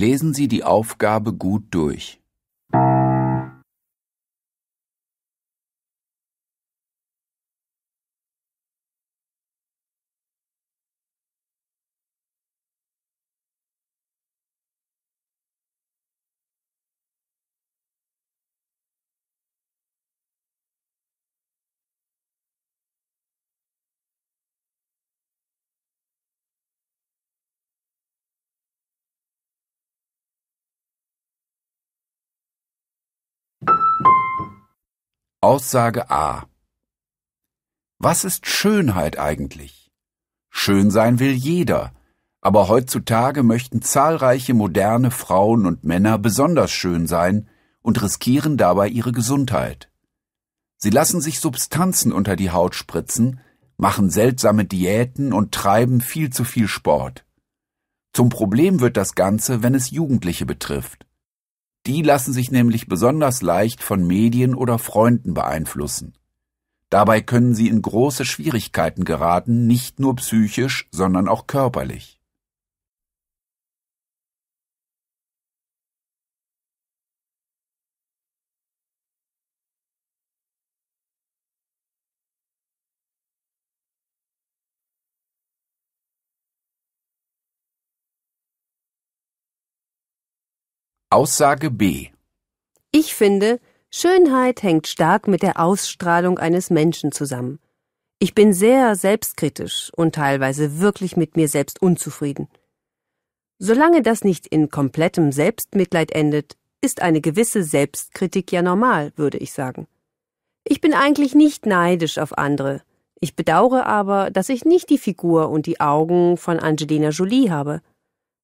Lesen Sie die Aufgabe gut durch. Aussage A. Was ist Schönheit eigentlich? Schön sein will jeder, aber heutzutage möchten zahlreiche moderne Frauen und Männer besonders schön sein und riskieren dabei ihre Gesundheit. Sie lassen sich Substanzen unter die Haut spritzen, machen seltsame Diäten und treiben viel zu viel Sport. Zum Problem wird das Ganze, wenn es Jugendliche betrifft. Die lassen sich nämlich besonders leicht von Medien oder Freunden beeinflussen. Dabei können sie in große Schwierigkeiten geraten, nicht nur psychisch, sondern auch körperlich. Aussage B. Ich finde, Schönheit hängt stark mit der Ausstrahlung eines Menschen zusammen. Ich bin sehr selbstkritisch und teilweise wirklich mit mir selbst unzufrieden. Solange das nicht in komplettem Selbstmitleid endet, ist eine gewisse Selbstkritik ja normal, würde ich sagen. Ich bin eigentlich nicht neidisch auf andere. Ich bedauere aber, dass ich nicht die Figur und die Augen von Angelina Jolie habe.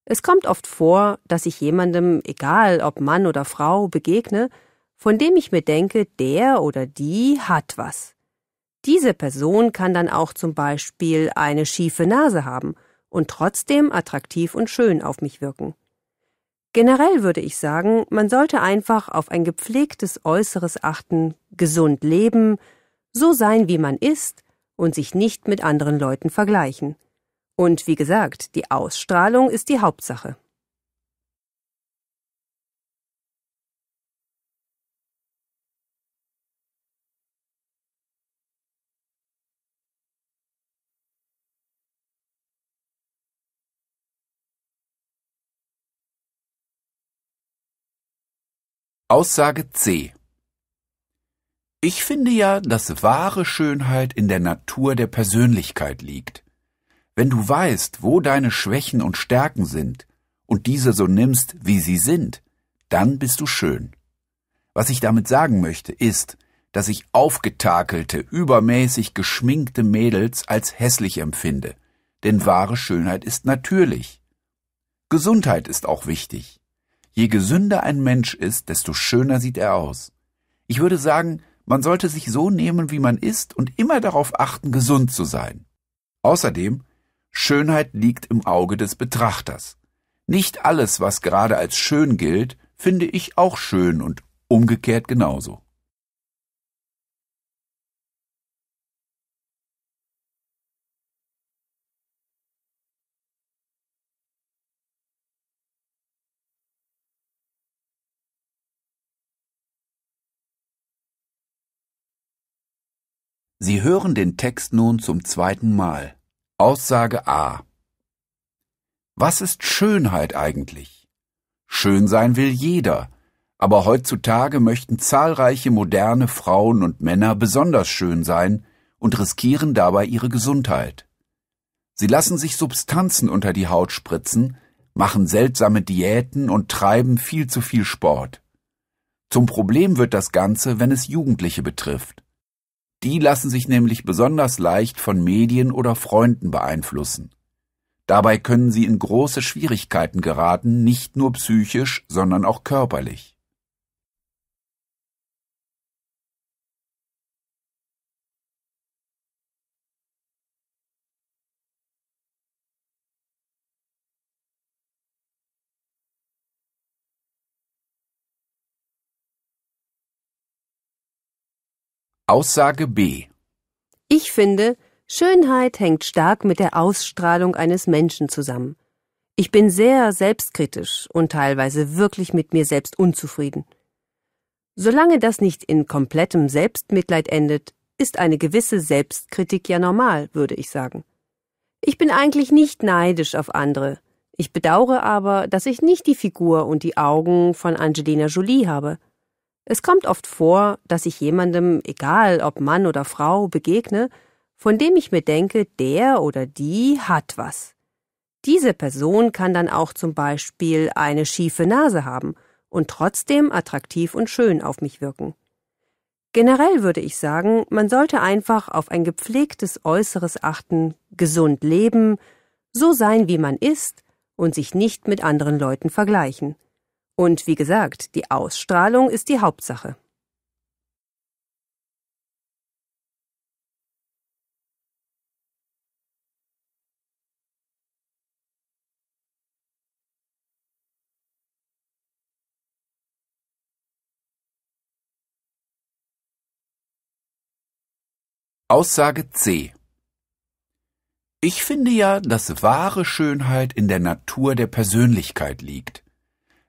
Es kommt oft vor, dass ich jemandem, egal ob Mann oder Frau, begegne, von dem ich mir denke, der oder die hat was. Diese Person kann dann auch zum Beispiel eine schiefe Nase haben und trotzdem attraktiv und schön auf mich wirken. Generell würde ich sagen, man sollte einfach auf ein gepflegtes Äußeres achten, gesund leben, so sein, wie man ist und sich nicht mit anderen Leuten vergleichen. Und wie gesagt, die Ausstrahlung ist die Hauptsache. Aussage C. Ich finde ja, dass wahre Schönheit in der Natur der Persönlichkeit liegt. Wenn du weißt, wo deine Schwächen und Stärken sind und diese so nimmst, wie sie sind, dann bist du schön. Was ich damit sagen möchte, ist, dass ich aufgetakelte, übermäßig geschminkte Mädels als hässlich empfinde, denn wahre Schönheit ist natürlich. Gesundheit ist auch wichtig. Je gesünder ein Mensch ist, desto schöner sieht er aus. Ich würde sagen, man sollte sich so nehmen, wie man ist und immer darauf achten, gesund zu sein. Außerdem Schönheit liegt im Auge des Betrachters. Nicht alles, was gerade als schön gilt, finde ich auch schön und umgekehrt genauso. Sie hören den Text nun zum zweiten Mal. Aussage A. Was ist Schönheit eigentlich? Schön sein will jeder, aber heutzutage möchten zahlreiche moderne Frauen und Männer besonders schön sein und riskieren dabei ihre Gesundheit. Sie lassen sich Substanzen unter die Haut spritzen, machen seltsame Diäten und treiben viel zu viel Sport. Zum Problem wird das Ganze, wenn es Jugendliche betrifft. Die lassen sich nämlich besonders leicht von Medien oder Freunden beeinflussen. Dabei können sie in große Schwierigkeiten geraten, nicht nur psychisch, sondern auch körperlich. Aussage B. Ich finde, Schönheit hängt stark mit der Ausstrahlung eines Menschen zusammen. Ich bin sehr selbstkritisch und teilweise wirklich mit mir selbst unzufrieden. Solange das nicht in komplettem Selbstmitleid endet, ist eine gewisse Selbstkritik ja normal, würde ich sagen. Ich bin eigentlich nicht neidisch auf andere. Ich bedauere aber, dass ich nicht die Figur und die Augen von Angelina Jolie habe. Es kommt oft vor, dass ich jemandem, egal ob Mann oder Frau, begegne, von dem ich mir denke, der oder die hat was. Diese Person kann dann auch zum Beispiel eine schiefe Nase haben und trotzdem attraktiv und schön auf mich wirken. Generell würde ich sagen, man sollte einfach auf ein gepflegtes Äußeres achten, gesund leben, so sein, wie man ist und sich nicht mit anderen Leuten vergleichen. Und wie gesagt, die Ausstrahlung ist die Hauptsache. Aussage C. Ich finde ja, dass wahre Schönheit in der Natur der Persönlichkeit liegt.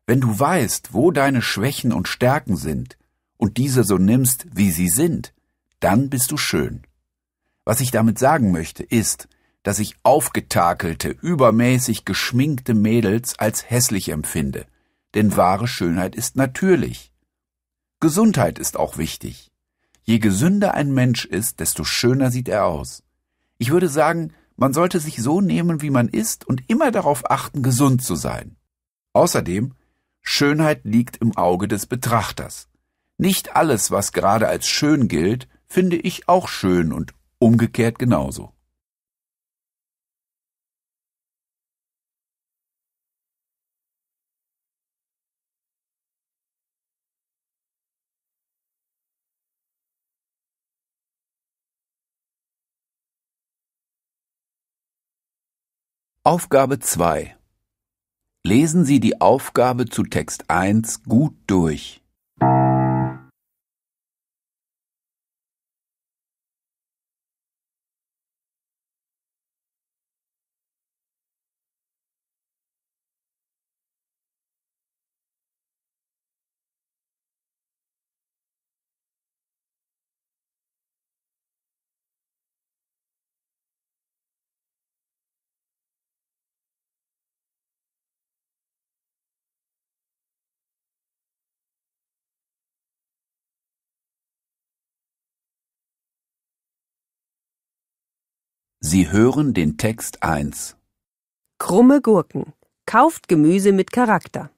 Wenn du weißt, wo deine Schwächen und Stärken sind und diese so nimmst, wie sie sind, dann bist du schön. Was ich damit sagen möchte, ist, dass ich aufgetakelte, übermäßig geschminkte Mädels als hässlich empfinde, denn wahre Schönheit ist natürlich. Gesundheit ist auch wichtig. Je gesünder ein Mensch ist, desto schöner sieht er aus. Ich würde sagen, man sollte sich so nehmen, wie man ist und immer darauf achten, gesund zu sein. Außerdem Schönheit liegt im Auge des Betrachters. Nicht alles, was gerade als schön gilt, finde ich auch schön und umgekehrt genauso. Aufgabe 2 Lesen Sie die Aufgabe zu Text 1 gut durch. Sie hören den Text 1. Krumme Gurken. Kauft Gemüse mit Charakter.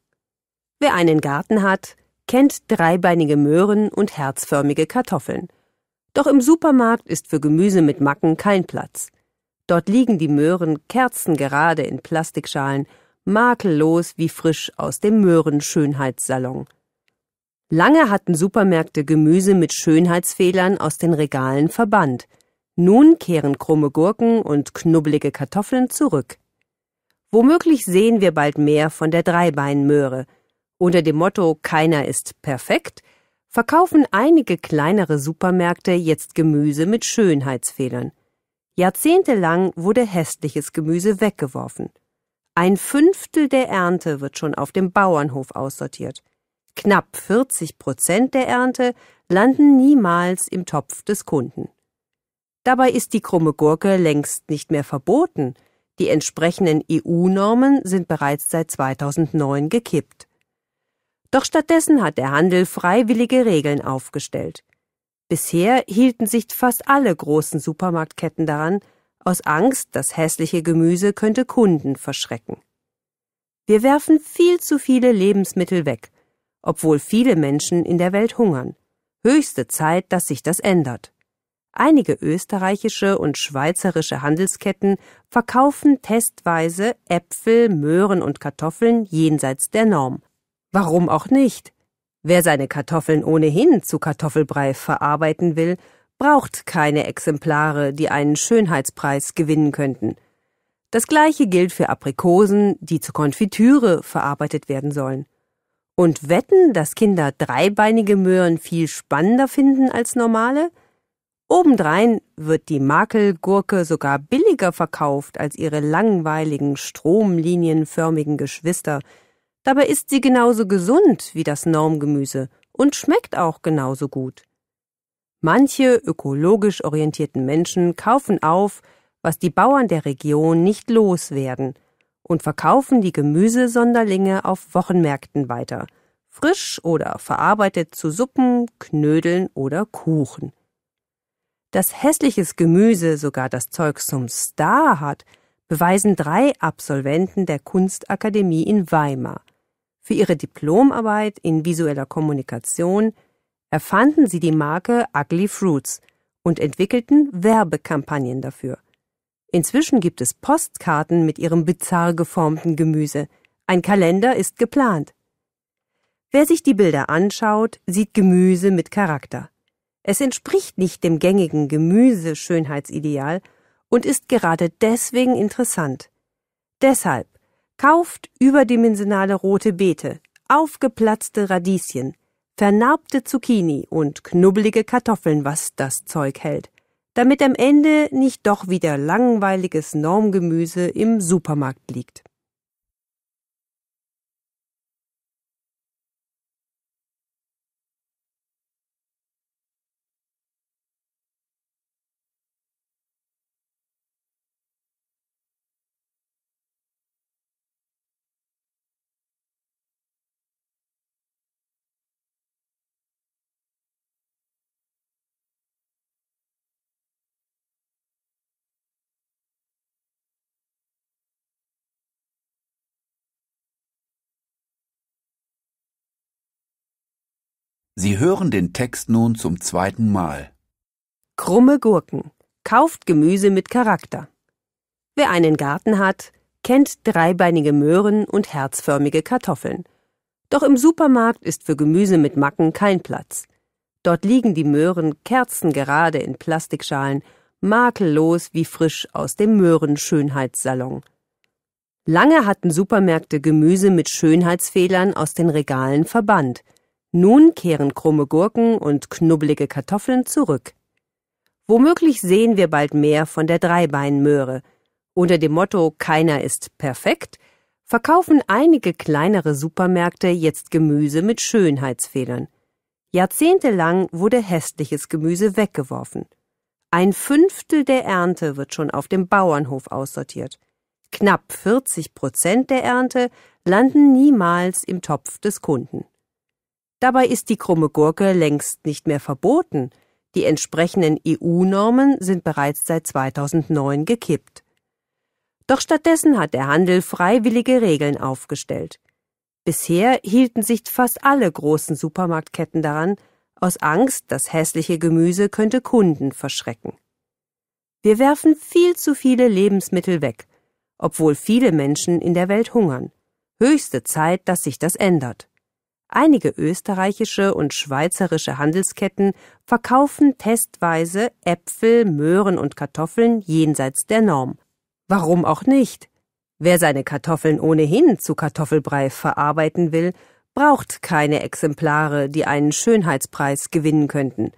Wer einen Garten hat, kennt dreibeinige Möhren und herzförmige Kartoffeln. Doch im Supermarkt ist für Gemüse mit Macken kein Platz. Dort liegen die Möhren kerzengerade in Plastikschalen, makellos wie frisch aus dem Möhrenschönheitssalon. Lange hatten Supermärkte Gemüse mit Schönheitsfehlern aus den Regalen verbannt – nun kehren krumme Gurken und knubbelige Kartoffeln zurück. Womöglich sehen wir bald mehr von der Dreibeinmöhre. Unter dem Motto Keiner ist perfekt verkaufen einige kleinere Supermärkte jetzt Gemüse mit Schönheitsfehlern. Jahrzehntelang wurde hässliches Gemüse weggeworfen. Ein Fünftel der Ernte wird schon auf dem Bauernhof aussortiert. Knapp 40 Prozent der Ernte landen niemals im Topf des Kunden. Dabei ist die krumme Gurke längst nicht mehr verboten. Die entsprechenden EU-Normen sind bereits seit 2009 gekippt. Doch stattdessen hat der Handel freiwillige Regeln aufgestellt. Bisher hielten sich fast alle großen Supermarktketten daran, aus Angst, das hässliche Gemüse könnte Kunden verschrecken. Wir werfen viel zu viele Lebensmittel weg, obwohl viele Menschen in der Welt hungern. Höchste Zeit, dass sich das ändert. Einige österreichische und schweizerische Handelsketten verkaufen testweise Äpfel, Möhren und Kartoffeln jenseits der Norm. Warum auch nicht? Wer seine Kartoffeln ohnehin zu Kartoffelbrei verarbeiten will, braucht keine Exemplare, die einen Schönheitspreis gewinnen könnten. Das gleiche gilt für Aprikosen, die zu Konfitüre verarbeitet werden sollen. Und wetten, dass Kinder dreibeinige Möhren viel spannender finden als normale? Obendrein wird die Makelgurke sogar billiger verkauft als ihre langweiligen, stromlinienförmigen Geschwister. Dabei ist sie genauso gesund wie das Normgemüse und schmeckt auch genauso gut. Manche ökologisch orientierten Menschen kaufen auf, was die Bauern der Region nicht loswerden, und verkaufen die Gemüsesonderlinge auf Wochenmärkten weiter, frisch oder verarbeitet zu Suppen, Knödeln oder Kuchen. Dass hässliches Gemüse sogar das Zeug zum Star hat, beweisen drei Absolventen der Kunstakademie in Weimar. Für ihre Diplomarbeit in visueller Kommunikation erfanden sie die Marke Ugly Fruits und entwickelten Werbekampagnen dafür. Inzwischen gibt es Postkarten mit ihrem bizarr geformten Gemüse. Ein Kalender ist geplant. Wer sich die Bilder anschaut, sieht Gemüse mit Charakter. Es entspricht nicht dem gängigen Gemüse-Schönheitsideal und ist gerade deswegen interessant. Deshalb kauft überdimensionale rote Beete, aufgeplatzte Radieschen, vernarbte Zucchini und knubbelige Kartoffeln, was das Zeug hält, damit am Ende nicht doch wieder langweiliges Normgemüse im Supermarkt liegt. Sie hören den Text nun zum zweiten Mal. Krumme Gurken. Kauft Gemüse mit Charakter. Wer einen Garten hat, kennt dreibeinige Möhren und herzförmige Kartoffeln. Doch im Supermarkt ist für Gemüse mit Macken kein Platz. Dort liegen die Möhren kerzengerade in Plastikschalen, makellos wie frisch aus dem Möhrenschönheitssalon. Lange hatten Supermärkte Gemüse mit Schönheitsfehlern aus den Regalen verbannt – nun kehren krumme Gurken und knubbelige Kartoffeln zurück. Womöglich sehen wir bald mehr von der Dreibeinmöhre. Unter dem Motto Keiner ist perfekt verkaufen einige kleinere Supermärkte jetzt Gemüse mit Schönheitsfehlern. Jahrzehntelang wurde hässliches Gemüse weggeworfen. Ein Fünftel der Ernte wird schon auf dem Bauernhof aussortiert. Knapp 40 Prozent der Ernte landen niemals im Topf des Kunden. Dabei ist die krumme Gurke längst nicht mehr verboten. Die entsprechenden EU-Normen sind bereits seit 2009 gekippt. Doch stattdessen hat der Handel freiwillige Regeln aufgestellt. Bisher hielten sich fast alle großen Supermarktketten daran, aus Angst, das hässliche Gemüse könnte Kunden verschrecken. Wir werfen viel zu viele Lebensmittel weg, obwohl viele Menschen in der Welt hungern. Höchste Zeit, dass sich das ändert. Einige österreichische und schweizerische Handelsketten verkaufen testweise Äpfel, Möhren und Kartoffeln jenseits der Norm. Warum auch nicht? Wer seine Kartoffeln ohnehin zu Kartoffelbrei verarbeiten will, braucht keine Exemplare, die einen Schönheitspreis gewinnen könnten.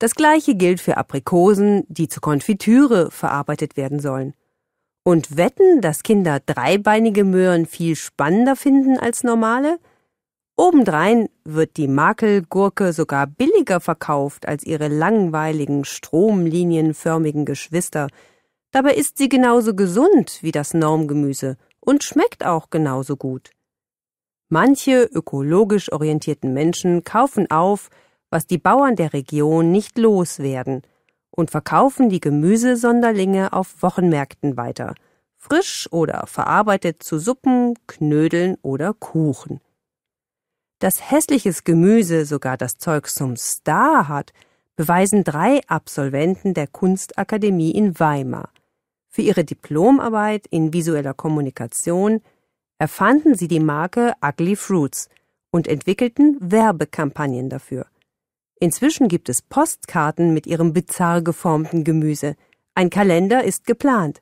Das gleiche gilt für Aprikosen, die zu Konfitüre verarbeitet werden sollen. Und wetten, dass Kinder dreibeinige Möhren viel spannender finden als normale? Obendrein wird die Makelgurke sogar billiger verkauft als ihre langweiligen, stromlinienförmigen Geschwister. Dabei ist sie genauso gesund wie das Normgemüse und schmeckt auch genauso gut. Manche ökologisch orientierten Menschen kaufen auf, was die Bauern der Region nicht loswerden und verkaufen die Gemüsesonderlinge auf Wochenmärkten weiter, frisch oder verarbeitet zu Suppen, Knödeln oder Kuchen dass hässliches Gemüse sogar das Zeug zum Star hat, beweisen drei Absolventen der Kunstakademie in Weimar. Für ihre Diplomarbeit in visueller Kommunikation erfanden sie die Marke Ugly Fruits und entwickelten Werbekampagnen dafür. Inzwischen gibt es Postkarten mit ihrem bizarr geformten Gemüse. Ein Kalender ist geplant.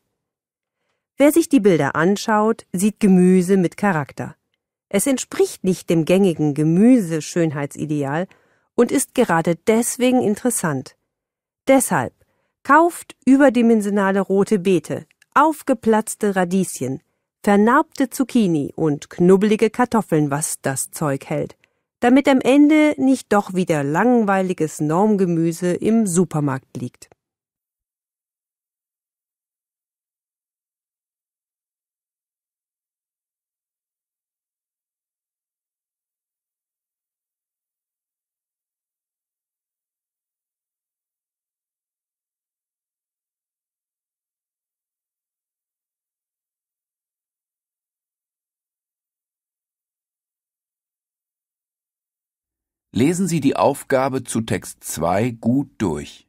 Wer sich die Bilder anschaut, sieht Gemüse mit Charakter. Es entspricht nicht dem gängigen Gemüseschönheitsideal und ist gerade deswegen interessant. Deshalb kauft überdimensionale rote Beete, aufgeplatzte Radieschen, vernarbte Zucchini und knubbelige Kartoffeln, was das Zeug hält, damit am Ende nicht doch wieder langweiliges Normgemüse im Supermarkt liegt. Lesen Sie die Aufgabe zu Text 2 gut durch.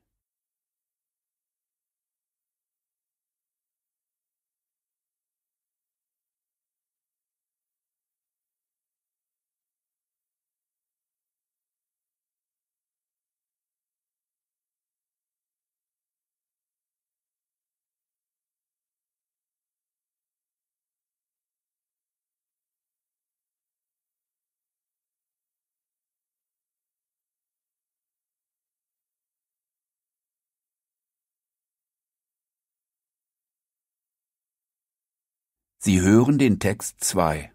Sie hören den Text 2.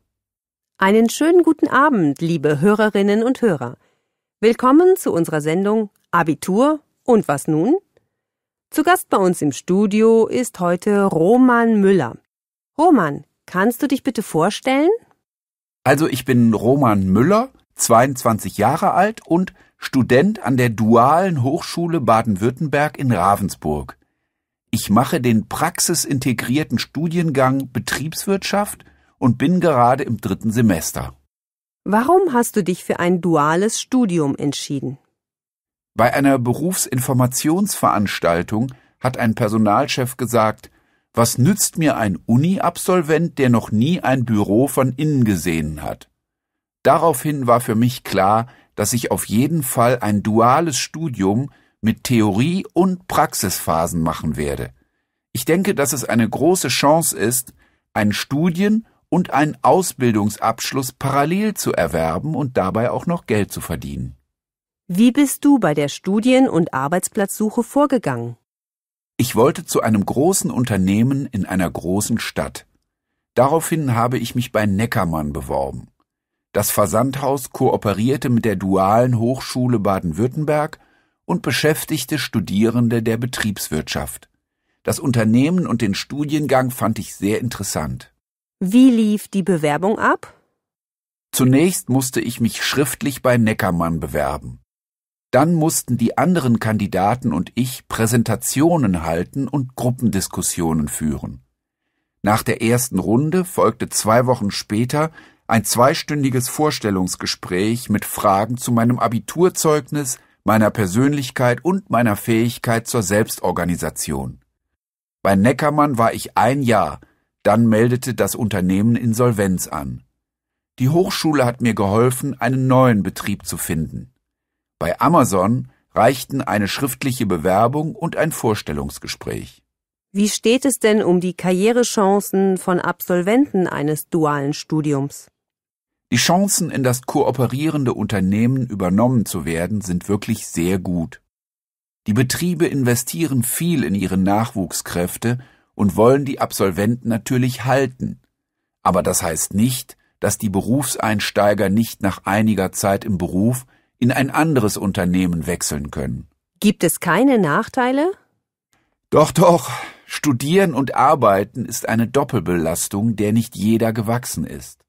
Einen schönen guten Abend, liebe Hörerinnen und Hörer. Willkommen zu unserer Sendung Abitur und was nun? Zu Gast bei uns im Studio ist heute Roman Müller. Roman, kannst du dich bitte vorstellen? Also ich bin Roman Müller, 22 Jahre alt und Student an der Dualen Hochschule Baden-Württemberg in Ravensburg. Ich mache den praxisintegrierten Studiengang Betriebswirtschaft und bin gerade im dritten Semester. Warum hast du dich für ein duales Studium entschieden? Bei einer Berufsinformationsveranstaltung hat ein Personalchef gesagt, was nützt mir ein Uni-Absolvent, der noch nie ein Büro von innen gesehen hat? Daraufhin war für mich klar, dass ich auf jeden Fall ein duales Studium mit Theorie- und Praxisphasen machen werde. Ich denke, dass es eine große Chance ist, einen Studien- und einen Ausbildungsabschluss parallel zu erwerben und dabei auch noch Geld zu verdienen. Wie bist du bei der Studien- und Arbeitsplatzsuche vorgegangen? Ich wollte zu einem großen Unternehmen in einer großen Stadt. Daraufhin habe ich mich bei Neckermann beworben. Das Versandhaus kooperierte mit der Dualen Hochschule Baden-Württemberg und beschäftigte Studierende der Betriebswirtschaft. Das Unternehmen und den Studiengang fand ich sehr interessant. Wie lief die Bewerbung ab? Zunächst musste ich mich schriftlich bei Neckermann bewerben. Dann mussten die anderen Kandidaten und ich Präsentationen halten und Gruppendiskussionen führen. Nach der ersten Runde folgte zwei Wochen später ein zweistündiges Vorstellungsgespräch mit Fragen zu meinem Abiturzeugnis, meiner Persönlichkeit und meiner Fähigkeit zur Selbstorganisation. Bei Neckermann war ich ein Jahr, dann meldete das Unternehmen Insolvenz an. Die Hochschule hat mir geholfen, einen neuen Betrieb zu finden. Bei Amazon reichten eine schriftliche Bewerbung und ein Vorstellungsgespräch. Wie steht es denn um die Karrierechancen von Absolventen eines dualen Studiums? Die Chancen, in das kooperierende Unternehmen übernommen zu werden, sind wirklich sehr gut. Die Betriebe investieren viel in ihre Nachwuchskräfte und wollen die Absolventen natürlich halten. Aber das heißt nicht, dass die Berufseinsteiger nicht nach einiger Zeit im Beruf in ein anderes Unternehmen wechseln können. Gibt es keine Nachteile? Doch, doch. Studieren und Arbeiten ist eine Doppelbelastung, der nicht jeder gewachsen ist.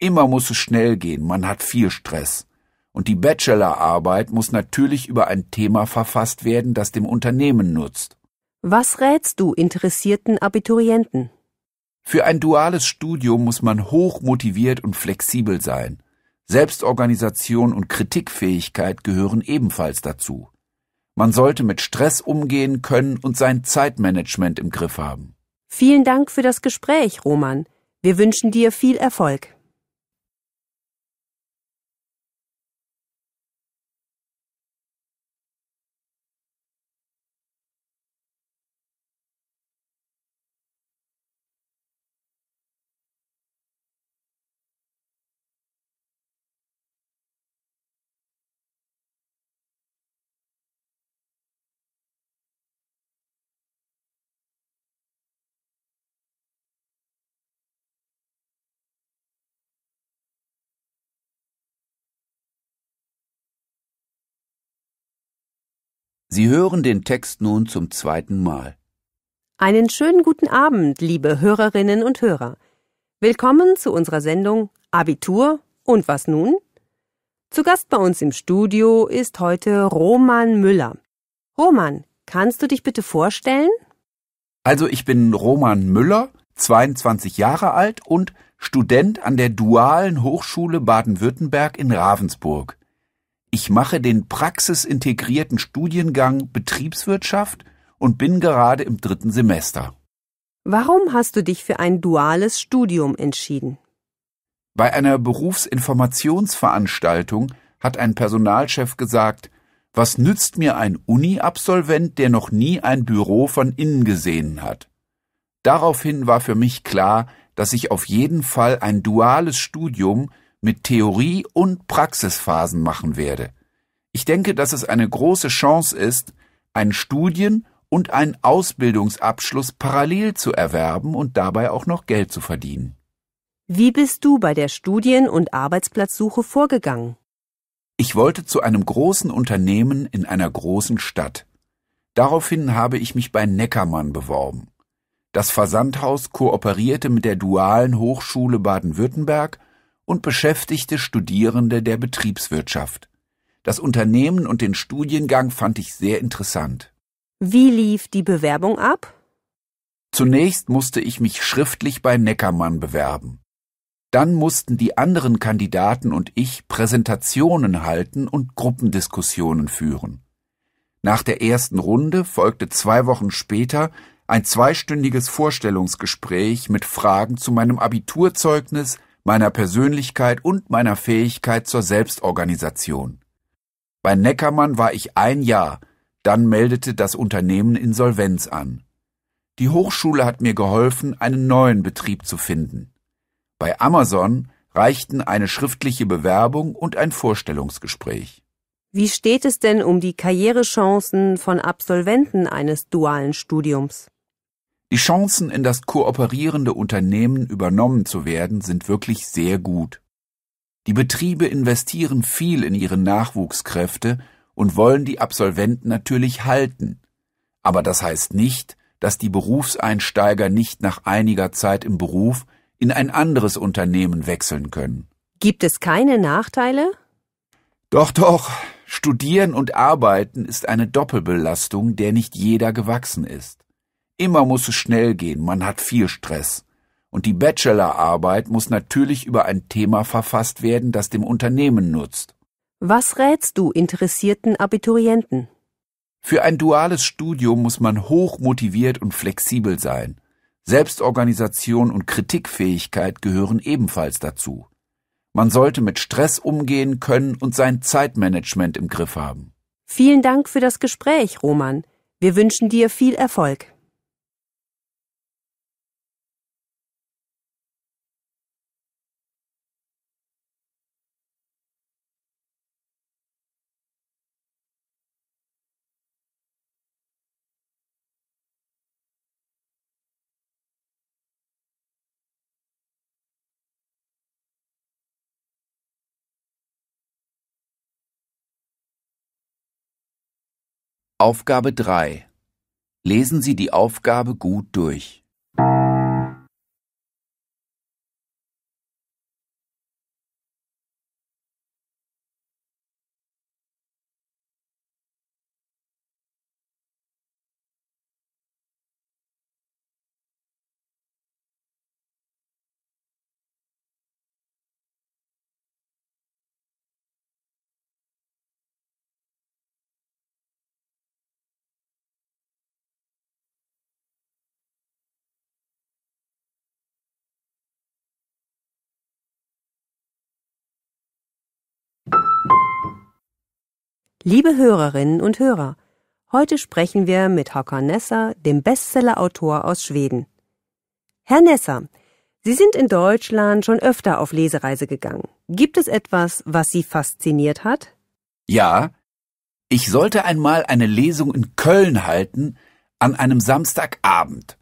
Immer muss es schnell gehen, man hat viel Stress. Und die Bachelorarbeit muss natürlich über ein Thema verfasst werden, das dem Unternehmen nutzt. Was rätst du interessierten Abiturienten? Für ein duales Studium muss man hoch motiviert und flexibel sein. Selbstorganisation und Kritikfähigkeit gehören ebenfalls dazu. Man sollte mit Stress umgehen können und sein Zeitmanagement im Griff haben. Vielen Dank für das Gespräch, Roman. Wir wünschen dir viel Erfolg. Sie hören den Text nun zum zweiten Mal. Einen schönen guten Abend, liebe Hörerinnen und Hörer. Willkommen zu unserer Sendung Abitur und was nun? Zu Gast bei uns im Studio ist heute Roman Müller. Roman, kannst du dich bitte vorstellen? Also ich bin Roman Müller, 22 Jahre alt und Student an der Dualen Hochschule Baden-Württemberg in Ravensburg. Ich mache den praxisintegrierten Studiengang Betriebswirtschaft und bin gerade im dritten Semester. Warum hast du dich für ein duales Studium entschieden? Bei einer Berufsinformationsveranstaltung hat ein Personalchef gesagt, was nützt mir ein Uni-Absolvent, der noch nie ein Büro von innen gesehen hat? Daraufhin war für mich klar, dass ich auf jeden Fall ein duales Studium mit Theorie und Praxisphasen machen werde. Ich denke, dass es eine große Chance ist, einen Studien- und einen Ausbildungsabschluss parallel zu erwerben und dabei auch noch Geld zu verdienen. Wie bist du bei der Studien- und Arbeitsplatzsuche vorgegangen? Ich wollte zu einem großen Unternehmen in einer großen Stadt. Daraufhin habe ich mich bei Neckermann beworben. Das Versandhaus kooperierte mit der Dualen Hochschule Baden-Württemberg und beschäftigte Studierende der Betriebswirtschaft. Das Unternehmen und den Studiengang fand ich sehr interessant. Wie lief die Bewerbung ab? Zunächst musste ich mich schriftlich bei Neckermann bewerben. Dann mussten die anderen Kandidaten und ich Präsentationen halten und Gruppendiskussionen führen. Nach der ersten Runde folgte zwei Wochen später ein zweistündiges Vorstellungsgespräch mit Fragen zu meinem Abiturzeugnis, meiner Persönlichkeit und meiner Fähigkeit zur Selbstorganisation. Bei Neckermann war ich ein Jahr, dann meldete das Unternehmen Insolvenz an. Die Hochschule hat mir geholfen, einen neuen Betrieb zu finden. Bei Amazon reichten eine schriftliche Bewerbung und ein Vorstellungsgespräch. Wie steht es denn um die Karrierechancen von Absolventen eines dualen Studiums? Die Chancen, in das kooperierende Unternehmen übernommen zu werden, sind wirklich sehr gut. Die Betriebe investieren viel in ihre Nachwuchskräfte und wollen die Absolventen natürlich halten. Aber das heißt nicht, dass die Berufseinsteiger nicht nach einiger Zeit im Beruf in ein anderes Unternehmen wechseln können. Gibt es keine Nachteile? Doch, doch. Studieren und Arbeiten ist eine Doppelbelastung, der nicht jeder gewachsen ist. Immer muss es schnell gehen, man hat viel Stress. Und die Bachelorarbeit muss natürlich über ein Thema verfasst werden, das dem Unternehmen nutzt. Was rätst du interessierten Abiturienten? Für ein duales Studium muss man hoch motiviert und flexibel sein. Selbstorganisation und Kritikfähigkeit gehören ebenfalls dazu. Man sollte mit Stress umgehen können und sein Zeitmanagement im Griff haben. Vielen Dank für das Gespräch, Roman. Wir wünschen dir viel Erfolg. Aufgabe 3. Lesen Sie die Aufgabe gut durch. Liebe Hörerinnen und Hörer, heute sprechen wir mit Hocker Nesser, dem Bestsellerautor aus Schweden. Herr Nesser, Sie sind in Deutschland schon öfter auf Lesereise gegangen. Gibt es etwas, was Sie fasziniert hat? Ja, ich sollte einmal eine Lesung in Köln halten an einem Samstagabend.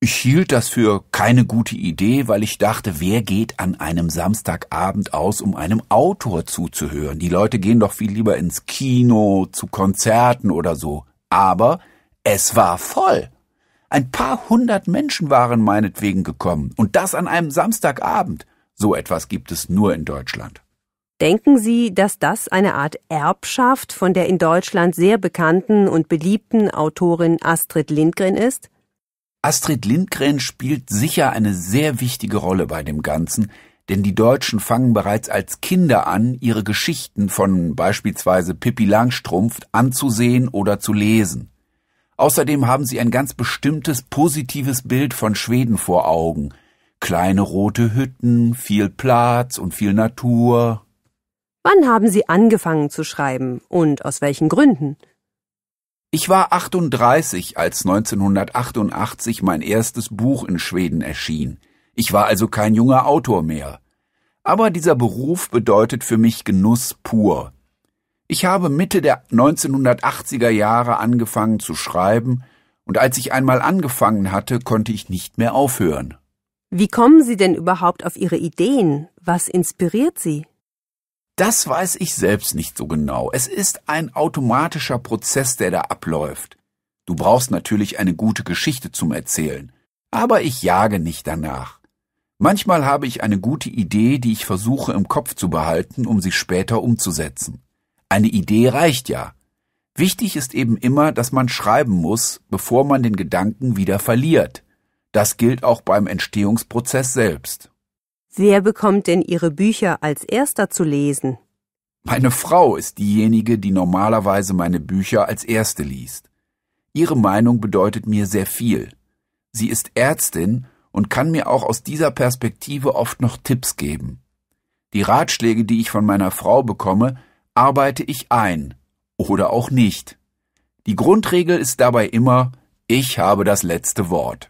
Ich hielt das für keine gute Idee, weil ich dachte, wer geht an einem Samstagabend aus, um einem Autor zuzuhören? Die Leute gehen doch viel lieber ins Kino, zu Konzerten oder so. Aber es war voll. Ein paar hundert Menschen waren meinetwegen gekommen, und das an einem Samstagabend. So etwas gibt es nur in Deutschland. Denken Sie, dass das eine Art Erbschaft von der in Deutschland sehr bekannten und beliebten Autorin Astrid Lindgren ist? Astrid Lindgren spielt sicher eine sehr wichtige Rolle bei dem Ganzen, denn die Deutschen fangen bereits als Kinder an, ihre Geschichten von beispielsweise Pippi Langstrumpf anzusehen oder zu lesen. Außerdem haben sie ein ganz bestimmtes positives Bild von Schweden vor Augen. Kleine rote Hütten, viel Platz und viel Natur. Wann haben Sie angefangen zu schreiben und aus welchen Gründen? Ich war 38, als 1988 mein erstes Buch in Schweden erschien. Ich war also kein junger Autor mehr. Aber dieser Beruf bedeutet für mich Genuss pur. Ich habe Mitte der 1980er Jahre angefangen zu schreiben, und als ich einmal angefangen hatte, konnte ich nicht mehr aufhören. Wie kommen Sie denn überhaupt auf Ihre Ideen? Was inspiriert Sie? Das weiß ich selbst nicht so genau. Es ist ein automatischer Prozess, der da abläuft. Du brauchst natürlich eine gute Geschichte zum Erzählen. Aber ich jage nicht danach. Manchmal habe ich eine gute Idee, die ich versuche im Kopf zu behalten, um sie später umzusetzen. Eine Idee reicht ja. Wichtig ist eben immer, dass man schreiben muss, bevor man den Gedanken wieder verliert. Das gilt auch beim Entstehungsprozess selbst. Wer bekommt denn Ihre Bücher als erster zu lesen? Meine Frau ist diejenige, die normalerweise meine Bücher als erste liest. Ihre Meinung bedeutet mir sehr viel. Sie ist Ärztin und kann mir auch aus dieser Perspektive oft noch Tipps geben. Die Ratschläge, die ich von meiner Frau bekomme, arbeite ich ein oder auch nicht. Die Grundregel ist dabei immer, ich habe das letzte Wort.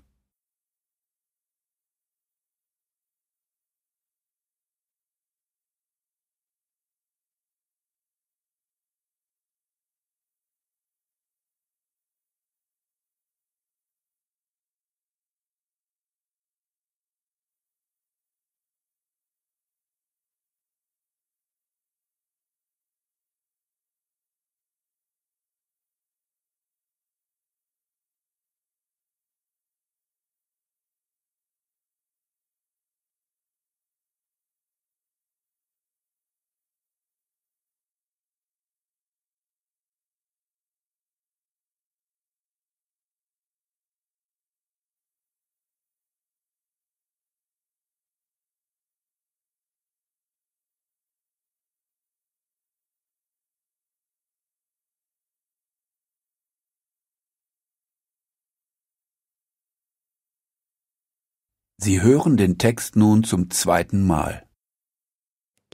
Sie hören den Text nun zum zweiten Mal.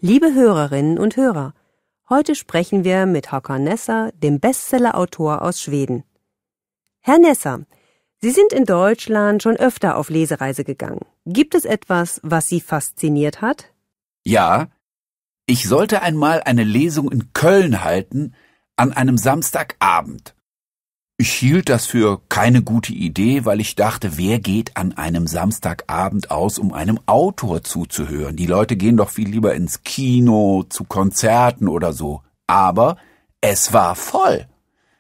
Liebe Hörerinnen und Hörer, heute sprechen wir mit Hocker Nesser, dem Bestsellerautor aus Schweden. Herr Nesser, Sie sind in Deutschland schon öfter auf Lesereise gegangen. Gibt es etwas, was Sie fasziniert hat? Ja, ich sollte einmal eine Lesung in Köln halten an einem Samstagabend. Ich hielt das für keine gute Idee, weil ich dachte, wer geht an einem Samstagabend aus, um einem Autor zuzuhören? Die Leute gehen doch viel lieber ins Kino, zu Konzerten oder so. Aber es war voll.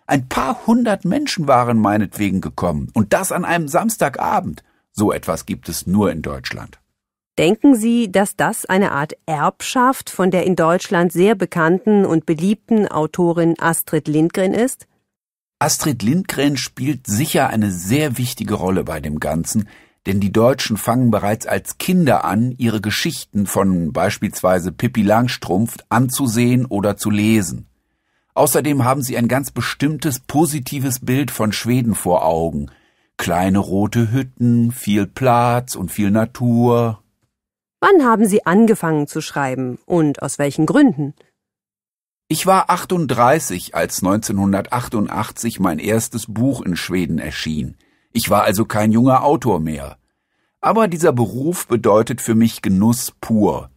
Ein paar hundert Menschen waren meinetwegen gekommen, und das an einem Samstagabend. So etwas gibt es nur in Deutschland. Denken Sie, dass das eine Art Erbschaft von der in Deutschland sehr bekannten und beliebten Autorin Astrid Lindgren ist? Astrid Lindgren spielt sicher eine sehr wichtige Rolle bei dem Ganzen, denn die Deutschen fangen bereits als Kinder an, ihre Geschichten von beispielsweise Pippi Langstrumpf anzusehen oder zu lesen. Außerdem haben sie ein ganz bestimmtes positives Bild von Schweden vor Augen. Kleine rote Hütten, viel Platz und viel Natur. Wann haben Sie angefangen zu schreiben und aus welchen Gründen? Ich war 38, als 1988 mein erstes Buch in Schweden erschien. Ich war also kein junger Autor mehr. Aber dieser Beruf bedeutet für mich Genuss pur.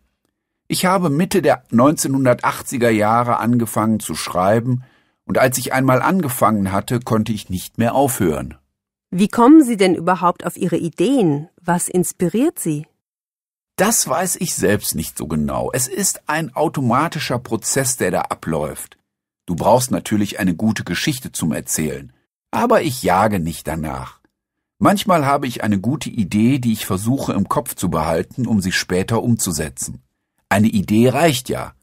Ich habe Mitte der 1980er Jahre angefangen zu schreiben, und als ich einmal angefangen hatte, konnte ich nicht mehr aufhören. Wie kommen Sie denn überhaupt auf Ihre Ideen? Was inspiriert Sie? Das weiß ich selbst nicht so genau. Es ist ein automatischer Prozess, der da abläuft. Du brauchst natürlich eine gute Geschichte zum Erzählen, aber ich jage nicht danach. Manchmal habe ich eine gute Idee, die ich versuche im Kopf zu behalten, um sie später umzusetzen. Eine Idee reicht ja.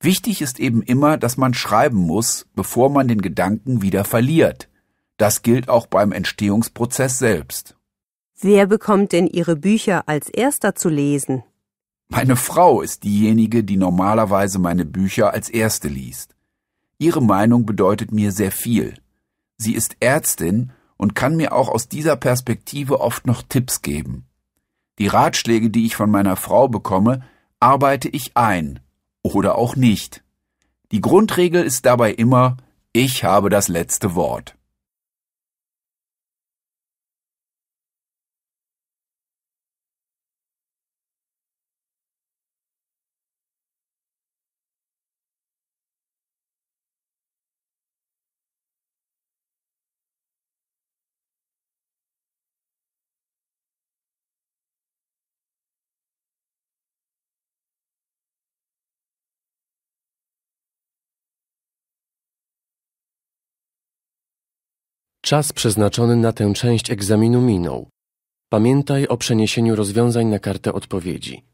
Wichtig ist eben immer, dass man schreiben muss, bevor man den Gedanken wieder verliert. Das gilt auch beim Entstehungsprozess selbst. Wer bekommt denn Ihre Bücher als erster zu lesen? Meine Frau ist diejenige, die normalerweise meine Bücher als erste liest. Ihre Meinung bedeutet mir sehr viel. Sie ist Ärztin und kann mir auch aus dieser Perspektive oft noch Tipps geben. Die Ratschläge, die ich von meiner Frau bekomme, arbeite ich ein oder auch nicht. Die Grundregel ist dabei immer, ich habe das letzte Wort. Czas przeznaczony na tę część egzaminu minął. Pamiętaj o przeniesieniu rozwiązań na kartę odpowiedzi.